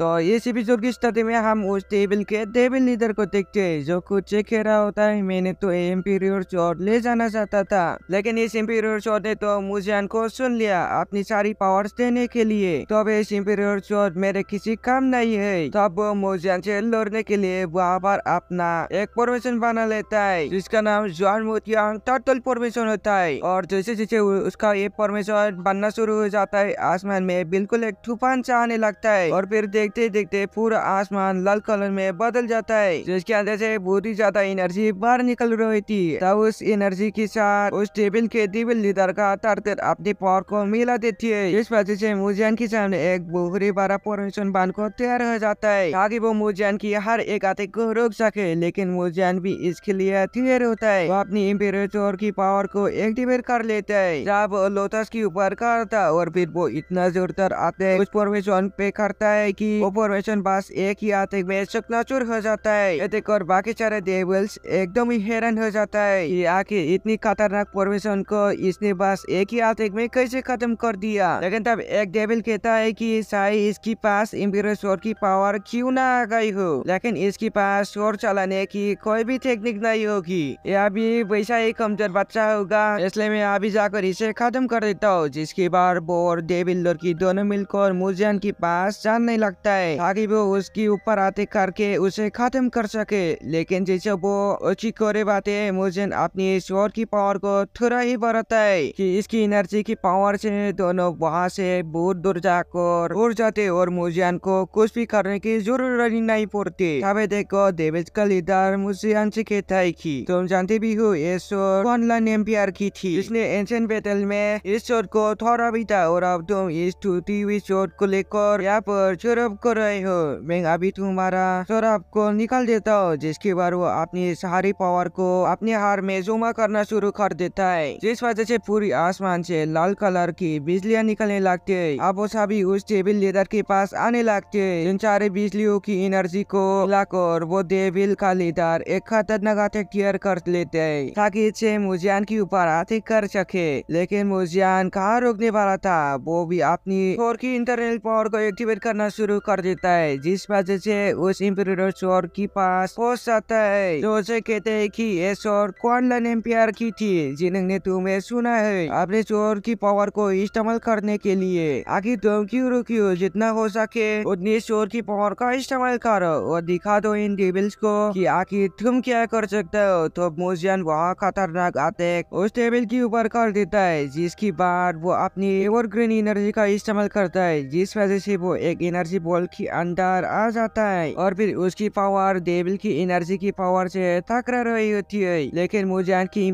तो इस एपिसोड की स्टडी में हम उस टेबल के टेबल लीडर को देखते हैं जो कुछ से खेरा होता है मैंने तो एम्पीरियर चोट ले जाना चाहता था लेकिन इस एम्पीरियर चोट ने तो मुझे अनको सुन लिया अपनी सारी पावर्स देने के लिए तो अब इस एम्पीरियर चोट मेरे किसी काम नहीं है तो अब वो मोजान से लड़ने के लिए वहाँ पर अपना एक परमिशन बना लेता है जिसका नाम जॉन मोतियांग टर्टल परमिशन होता है और जैसे जैसे उसका ये परमिशन बनना शुरू हो जाता है आसमान में बिल्कुल एक तूफान चाहने आने लगता है और फिर देख देखते देखते पूरा आसमान लाल कलर में बदल जाता है जिसके अंदर से बहुत ही ज्यादा एनर्जी बाहर निकल रही थी तब तो उस एनर्जी के साथ उस टेबल के टेबल लीडर का तारतर अपने पावर को मिला देती है इस वजह से मुजैन के सामने एक बोहरी बड़ा परमिशन बांध को तैयार हो जाता है ताकि वो मुजैन की हर एक आते को रोक सके लेकिन मुजैन भी इसके लिए तैयार होता है वो अपनी इम्पेरेटोर की पावर को एक्टिवेट कर लेते है जब लोटस के ऊपर करता और फिर वो इतना जोरदार आते उस परमिशन पे करता है की ऑपरेशन पास एक ही आते में चकनाचूर हो जाता है एथिक और बाकी सारे डेविल्स एकदम ही हैरान हो जाता है ये आखिर इतनी खतरनाक परमिशन को इसने बस एक ही आते में कैसे खत्म कर दिया लेकिन तब एक डेविल कहता है की साई इसके पास शोर की पावर क्यूँ ना आ गई हो लेकिन इसके पास शोर चलाने की कोई भी टेक्निक नहीं होगी यह अभी वैसा ही कमजोर बच्चा होगा इसलिए मैं अभी जाकर इसे खत्म कर देता हूँ जिसके बाद बोर डेविल लड़की दोनों मिलकर मुजैन के पास जान नहीं लगता सकता है ताकि वो उसके ऊपर आते करके उसे खत्म कर सके लेकिन जैसे वो कोरे बातें है मोजन अपनी शोर की पावर को थोड़ा ही बढ़ाता है कि इसकी एनर्जी की पावर से दोनों वहाँ से बहुत दूर जाकर उड़ जाते और मोजियन को कुछ भी करने की जरूरत नहीं पड़ती तबे देखो देवेज का लीडर मुजियान से कहता है की तुम जानते भी हो ये शोर ऑनलाइन एम्पियर की थी इसने एंशियन बैटल में इस शोर को थोड़ा भी था और अब तुम इस टूटी हुई शोर को लेकर यहाँ पर छोड़ो सब कर रहे हो मैं अभी तुम्हारा शराब को निकाल देता हूँ जिसके बाद वो अपनी सारी पावर को अपने हार में जुमा करना शुरू कर देता है जिस वजह से पूरी आसमान से लाल कलर की बिजलियाँ निकलने लगती है अब वो सभी उस टेबिल लेदर के पास आने लगते है इन सारे बिजलियों की एनर्जी को लाकर वो देविल का लीडर एक खतरनाक अटैक क्लियर कर लेते है ताकि इसे मुजियान के ऊपर आते कर सके लेकिन मुजियान कहाँ रोकने वाला था वो भी अपनी और की इंटरनल पावर को एक्टिवेट करना शुरू कर देता है जिस वजह से उस इम्पीरियर चोर के पास पहुंच जाता है जो उसे कहते हैं कि ये चोर क्वानलन एम्पियर की थी जिन्होंने तुम्हें सुना है अपने चोर की पावर को इस्तेमाल करने के लिए आखिर तुम क्यों रुकी जितना हो सके उतनी चोर की पावर का इस्तेमाल करो और दिखा दो इन टेबल्स को कि आखिर तुम क्या कर सकते हो तो मोजन वहाँ खतरनाक आते उस टेबल के ऊपर कर देता है जिसकी बाद वो अपनी एवर ग्रीन एनर्जी का इस्तेमाल करता है जिस वजह से वो एक एनर्जी बॉल के अंदर आ जाता है और फिर उसकी पावर डेविल की एनर्जी की पावर से टकरा रही होती है लेकिन मुजैन की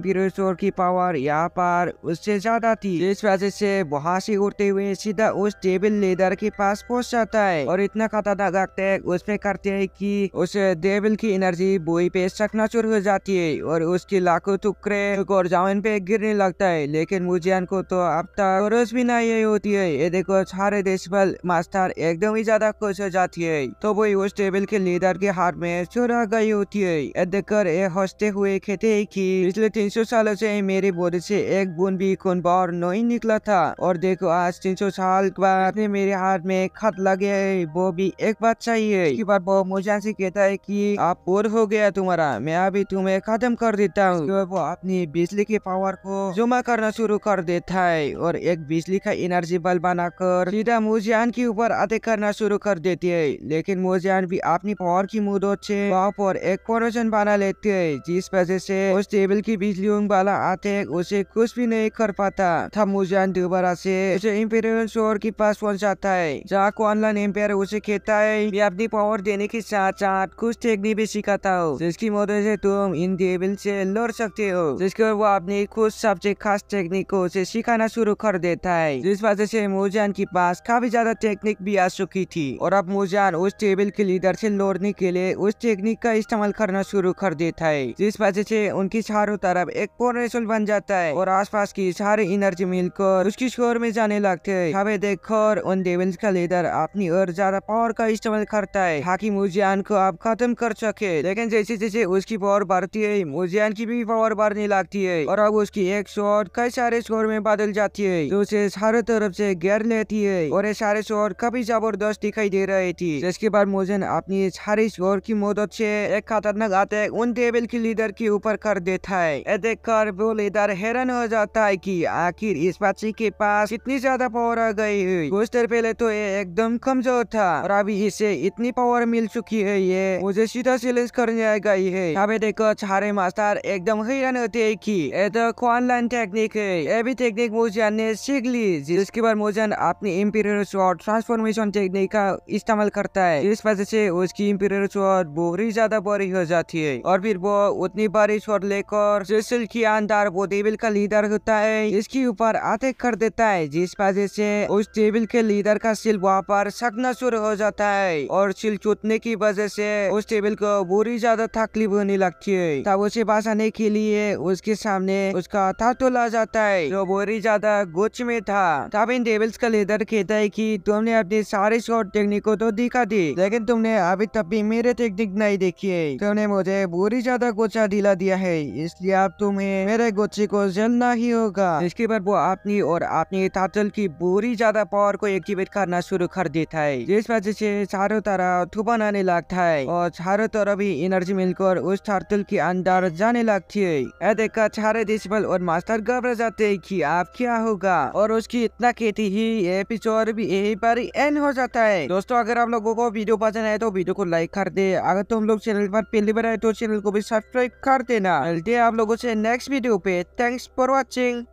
की पावर यहाँ पर उससे ज्यादा थी इस वजह से वहाँ से उड़ते हुए सीधा उस टेबल लेदर के पास पहुँच जाता है और इतना खतरनाक अटैक उस पे करते है की उस डेविल की एनर्जी बुई पे चुर हो जाती है और उसकी लाखों टुकड़े और जमीन पे गिरने लगता है लेकिन मुजैन को तो अब तक रोज भी नहीं होती है ये देखो सारे देश मास्टर एकदम ही ज्यादा ज्यादा खुश हो जाती है तो वही उस टेबल के लीडर के हाथ में चुरा गई होती है देखकर ये हंसते हुए कहते है की पिछले तीन सौ सालों से मेरे बॉडी से एक बूंद भी खून बाहर नहीं निकला था और देखो आज तीन सौ साल बाद मेरे हाथ में खत लगे है वो भी एक बात चाहिए इसके बाद वो मुझे से कहता है की आप बोर हो गया तुम्हारा मैं अभी तुम्हें खत्म कर देता हूँ वो अपनी बिजली के पावर को जमा करना शुरू कर देता है और एक बिजली का एनर्जी बल बनाकर सीधा मुझे आन के ऊपर अटैक करना शुरू शुरू कर देती है लेकिन मोजियान भी अपनी पावर की मदद से वहाँ पर एक कोरोजन बना लेती है जिस वजह से उस टेबल की बिजली वाला आते उसे कुछ भी नहीं कर पाता था मोजियान दोबारा से उसे इम्पेरियल शोर के पास पहुँच जाता है जहाँ ऑनलाइन एम्पेयर उसे कहता है मैं अपनी पावर देने के साथ साथ कुछ टेक्निक भी सिखाता हूँ जिसकी मदद से तुम इन टेबल से लड़ सकते हो जिसके वो अपनी कुछ सबसे खास टेक्निक को उसे सिखाना शुरू कर देता है जिस वजह से मोजान के पास काफी ज्यादा टेक्निक भी आ चुकी थी और अब मुजान उस टेबल के लीडर से लौटने के लिए उस टेक्निक का इस्तेमाल करना शुरू कर देता है जिस वजह से उनकी चारों तरफ एक पोर्नेशल बन जाता है और आसपास की सारी एनर्जी मिलकर उसकी शोर में जाने लगते है हमें देखकर उन डेविल्स का लीडर अपनी और ज्यादा पावर का इस्तेमाल करता है ताकि मुजियान को अब खत्म कर सके लेकिन जैसे जैसे उसकी पावर बढ़ती है मुजियान की भी पावर बढ़ने लगती है और अब उसकी एक शोर कई सारे शोर में बदल जाती है जो उसे चारों तरफ से घेर लेती है और ये सारे शोर कभी जबरदस्त दिखाई दे रही थी जिसके बाद मोजन अपनी सारी शोर की मदद से एक खतरनाक अटैक उन टेबल की लीडर के ऊपर कर देता है देख कर वो लीडर हैरान हो जाता है कि आखिर इस बच्ची के पास इतनी ज्यादा पावर आ गई है कुछ देर पहले तो ये एकदम कमजोर था और अभी इसे इतनी पावर मिल चुकी है ये मुझे सीधा चैलेंज करने आ गई है अभी देखो छारे मास्टर एकदम हैरान होते है की ये तो ऑनलाइन टेक्निक है ये भी टेक्निक मोजन ने सीख ली जिसके बाद मोजन अपनी इम्पीरियर शॉर्ट ट्रांसफॉर्मेशन टेक्निक का इस्तेमाल करता है इस वजह से उसकी इम्पीरियल स्वॉर्ड बुरी ज्यादा बड़ी हो जाती है और फिर वो उतनी बड़ी स्वॉर्ड लेकर सिसिल की अंदर वो टेबल का लीडर होता है इसके ऊपर अटैक कर देता है जिस वजह से उस टेबल के लीडर का सिल वहाँ पर सटना शुरू हो जाता है और सिल चुटने की वजह से उस टेबल को बुरी ज्यादा तकलीफ होने लगती है तब उसे बसाने के लिए उसके सामने उसका था तोला जाता है जो बुरी ज्यादा गुच में था तब इन टेबल्स का लीडर कहता है की तुमने अपने सारे शॉट और टेक्निक को तो दिखा दी लेकिन तुमने अभी तक भी मेरे टेक्निक नहीं देखी है तुमने मुझे बुरी ज्यादा गोचा दिला दिया है इसलिए अब तुम्हें मेरे गोचे को जलना ही होगा इसके बाद वो अपनी और अपनी तातल की बुरी ज्यादा पावर को एक्टिवेट करना शुरू कर देता है जिस वजह से चारों तरफ थूपन आने लगता है और चारों तरफ ही एनर्जी मिलकर उस तातल के अंदर जाने लगती है यह देखकर सारे देशबल और मास्टर घबरा जाते है की आप क्या होगा और उसकी इतना खेती ही एपिसोड भी यही पर एंड हो जाता है है दोस्तों अगर आप लोगों को वीडियो पसंद आए तो वीडियो को लाइक कर दे अगर तुम लोग चैनल पर पहली बार आए तो चैनल को भी सब्सक्राइब कर देना मिलते हैं आप लोगों से नेक्स्ट वीडियो पे थैंक्स फॉर वॉचिंग